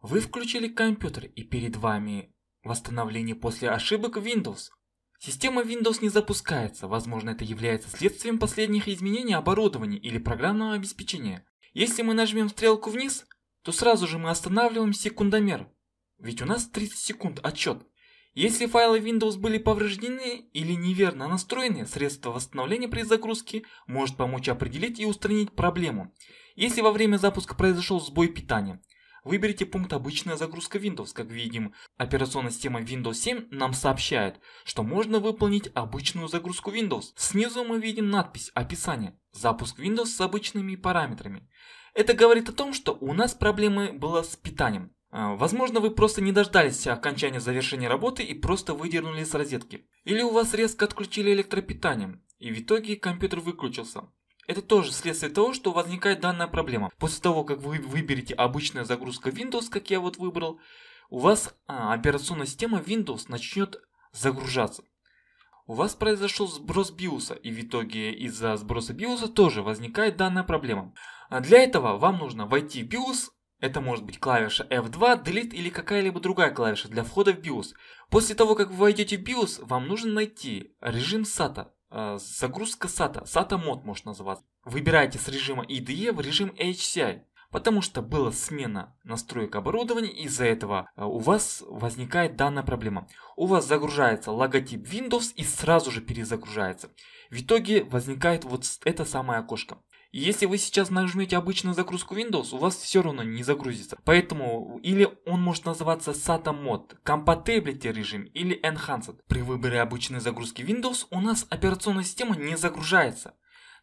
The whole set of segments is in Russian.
Вы включили компьютер, и перед вами восстановление после ошибок Windows. Система Windows не запускается, возможно это является следствием последних изменений оборудования или программного обеспечения. Если мы нажмем стрелку вниз, то сразу же мы останавливаем секундомер, ведь у нас 30 секунд отчет. Если файлы Windows были повреждены или неверно настроены, средство восстановления при загрузке может помочь определить и устранить проблему. Если во время запуска произошел сбой питания, Выберите пункт «Обычная загрузка Windows». Как видим, операционная система Windows 7 нам сообщает, что можно выполнить обычную загрузку Windows. Снизу мы видим надпись «Описание. Запуск Windows с обычными параметрами». Это говорит о том, что у нас проблемы было с питанием. А, возможно, вы просто не дождались окончания завершения работы и просто выдернули с розетки. Или у вас резко отключили электропитание, и в итоге компьютер выключился. Это тоже следствие того, что возникает данная проблема. После того, как вы выберете обычная загрузка Windows, как я вот выбрал, у вас а, операционная система Windows начнет загружаться. У вас произошел сброс биоса, и в итоге из-за сброса биоса тоже возникает данная проблема. А для этого вам нужно войти в BIOS, это может быть клавиша F2, Delete или какая-либо другая клавиша для входа в BIOS. После того, как вы войдете в BIOS, вам нужно найти режим SATA, Э, загрузка SATA, SATA мод может называться. Выбирайте с режима IDE в режим HCI, потому что была смена настроек оборудования, из-за этого э, у вас возникает данная проблема. У вас загружается логотип Windows и сразу же перезагружается. В итоге возникает вот это самое окошко. Если вы сейчас нажмете обычную загрузку Windows, у вас все равно не загрузится. Поэтому или он может называться SATA Mod, Compatibility режим или Enhanced. При выборе обычной загрузки Windows у нас операционная система не загружается.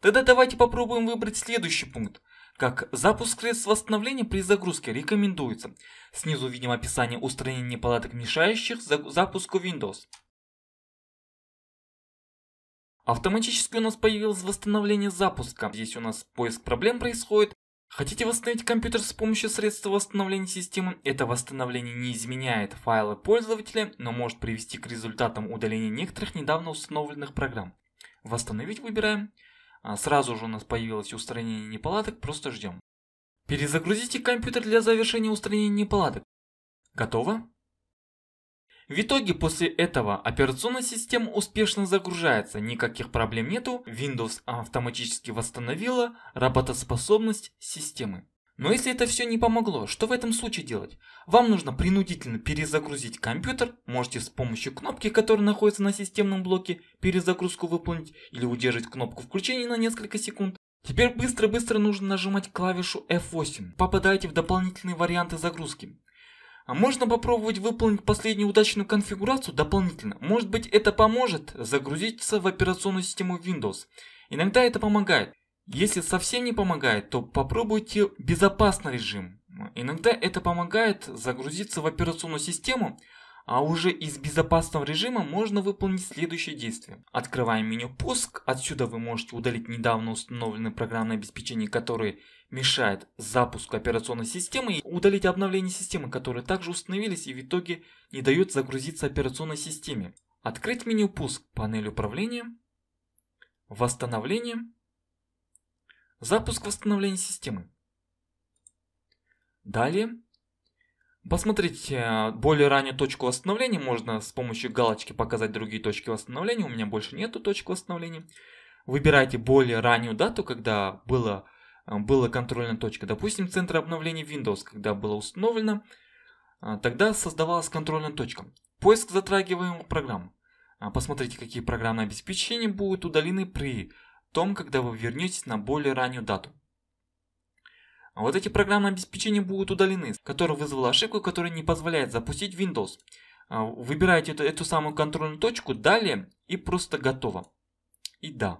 Тогда давайте попробуем выбрать следующий пункт. Как запуск средств восстановления при загрузке рекомендуется. Снизу видим описание устранения неполадок мешающих запуску Windows. Автоматически у нас появилось восстановление запуска. Здесь у нас поиск проблем происходит. Хотите восстановить компьютер с помощью средства восстановления системы? Это восстановление не изменяет файлы пользователя, но может привести к результатам удаления некоторых недавно установленных программ. Восстановить выбираем. А, сразу же у нас появилось устранение неполадок, просто ждем. Перезагрузите компьютер для завершения устранения неполадок. Готово. В итоге после этого операционная система успешно загружается, никаких проблем нету, Windows автоматически восстановила работоспособность системы. Но если это все не помогло, что в этом случае делать? Вам нужно принудительно перезагрузить компьютер, можете с помощью кнопки, которая находится на системном блоке, перезагрузку выполнить или удержать кнопку включения на несколько секунд. Теперь быстро-быстро нужно нажимать клавишу F8. Попадаете в дополнительные варианты загрузки. А можно попробовать выполнить последнюю удачную конфигурацию дополнительно. Может быть это поможет загрузиться в операционную систему Windows. Иногда это помогает. Если совсем не помогает, то попробуйте безопасный режим. Иногда это помогает загрузиться в операционную систему, а уже из безопасного режима можно выполнить следующее действие. Открываем меню «Пуск». Отсюда вы можете удалить недавно установленное программное обеспечение, которое мешает запуску операционной системы. И удалить обновление системы, которые также установились и в итоге не дают загрузиться операционной системе. Открыть меню «Пуск», панель управления, «Восстановление», «Запуск восстановления системы». Далее Посмотреть э, более раннюю точку восстановления можно с помощью галочки показать другие точки восстановления. У меня больше нету точки восстановления. Выбирайте более раннюю дату, когда было, э, была контрольная точка. Допустим, центр обновления Windows, когда было установлено, э, тогда создавалась контрольная точка. Поиск затрагиваемых программ. Посмотрите, какие программные обеспечения будут удалены при том, когда вы вернетесь на более раннюю дату. Вот эти программы обеспечения будут удалены, которая вызвала ошибку, которая не позволяет запустить Windows. А, Выбираете эту, эту самую контрольную точку, далее и просто готово. И да,